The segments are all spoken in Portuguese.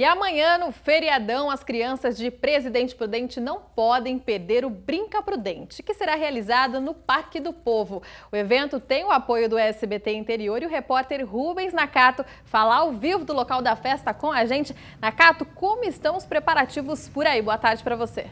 E amanhã, no feriadão, as crianças de Presidente Prudente não podem perder o Brinca Prudente, que será realizado no Parque do Povo. O evento tem o apoio do SBT Interior e o repórter Rubens Nakato fala ao vivo do local da festa com a gente. Nakato, como estão os preparativos por aí? Boa tarde para você.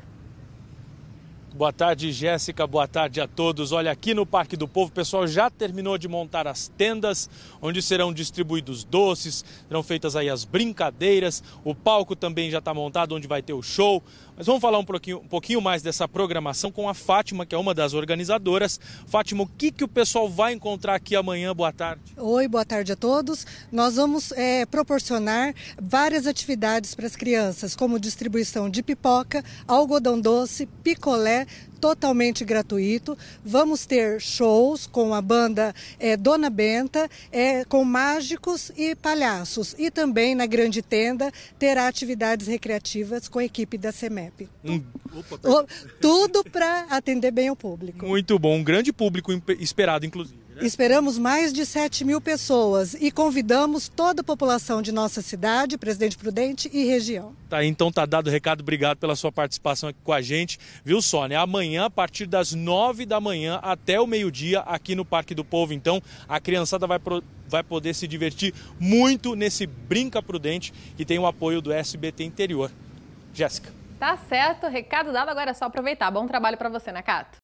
Boa tarde, Jéssica. Boa tarde a todos. Olha, aqui no Parque do Povo, o pessoal já terminou de montar as tendas, onde serão distribuídos doces, serão feitas aí as brincadeiras. O palco também já está montado, onde vai ter o show. Mas vamos falar um pouquinho, um pouquinho mais dessa programação com a Fátima, que é uma das organizadoras. Fátima, o que, que o pessoal vai encontrar aqui amanhã? Boa tarde. Oi, boa tarde a todos. Nós vamos é, proporcionar várias atividades para as crianças, como distribuição de pipoca, algodão doce, picolé totalmente gratuito. Vamos ter shows com a banda é, Dona Benta, é, com mágicos e palhaços. E também na grande tenda terá atividades recreativas com a equipe da CEMEP. Opa, tá tudo para atender bem o público. Muito bom, um grande público esperado, inclusive. Né? Esperamos mais de 7 mil pessoas e convidamos toda a população de nossa cidade, Presidente Prudente e região. Tá, então tá dado o recado. Obrigado pela sua participação aqui com a gente. Viu Sônia? Amanhã, a partir das 9 da manhã até o meio-dia, aqui no Parque do Povo, então, a criançada vai, pro... vai poder se divertir muito nesse Brinca Prudente, que tem o apoio do SBT Interior. Jéssica. Tá certo, recado dado, agora é só aproveitar. Bom trabalho para você, Nakato.